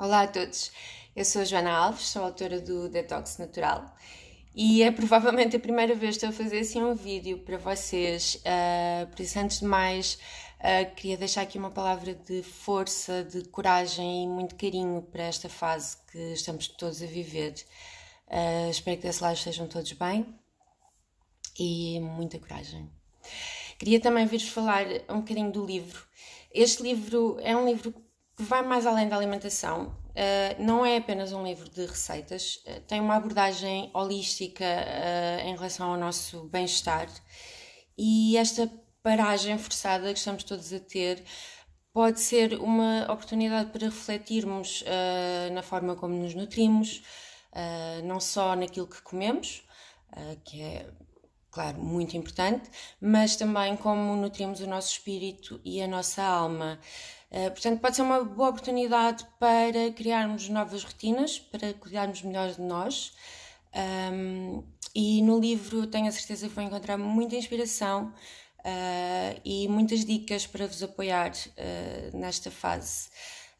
Olá a todos, eu sou a Joana Alves, sou autora do Detox Natural e é provavelmente a primeira vez que estou a fazer assim um vídeo para vocês, uh, por isso antes de mais uh, queria deixar aqui uma palavra de força, de coragem e muito carinho para esta fase que estamos todos a viver. Uh, espero que desse lado estejam todos bem e muita coragem. Queria também vir-vos falar um bocadinho do livro. Este livro é um livro vai mais além da alimentação. Uh, não é apenas um livro de receitas, uh, tem uma abordagem holística uh, em relação ao nosso bem-estar e esta paragem forçada que estamos todos a ter pode ser uma oportunidade para refletirmos na forma como nos nutrimos, não só naquilo que comemos, que é claro, muito importante, mas também como nutrimos o nosso espírito e a nossa alma. Eh, portanto, pode ser uma boa oportunidade para criarmos novas rotinas, para cuidarmos melhor de nós. Um, e no livro tenho a certeza que vou encontrar muita inspiração uh, e muitas dicas para vos apoiar uh, nesta fase.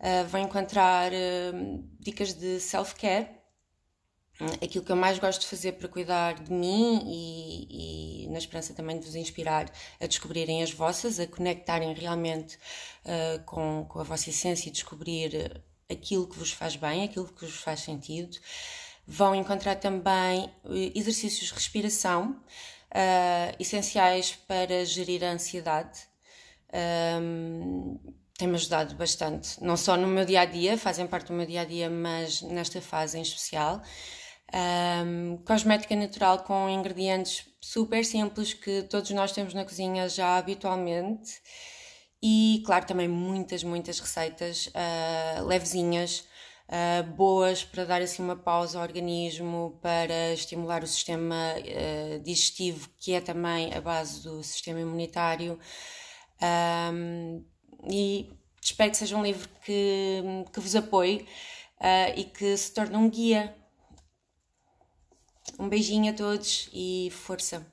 Uh, vou encontrar dicas de self-care, aquilo que eu mais gosto de fazer para cuidar de mim e, e, na esperança também de vos inspirar a descobrirem as vossas, a conectarem realmente uh, com, com a vossa essência e descobrir aquilo que vos faz bem, aquilo que vos faz sentido. Vão encontrar também eh, exercícios de respiração uh, essenciais para gerir a ansiedade. Um, ehm, tem-me ajudado bastante, não só no meu dia a dia, fazem parte do meu dia a dia, mas nesta fase em especial. Um, cosmética natural com ingredientes super simples que todos nós temos na cozinha já habitualmente. E, claro, também muitas, muitas receitas uh, levezinhas, uh, boas para dar assim uma pausa ao organismo, para estimular o sistema uh, digestivo, que é também a base do sistema imunitário. Um, e espero que seja um livro que, que vos apoie e que se torne um guia um beijinho a todos e força!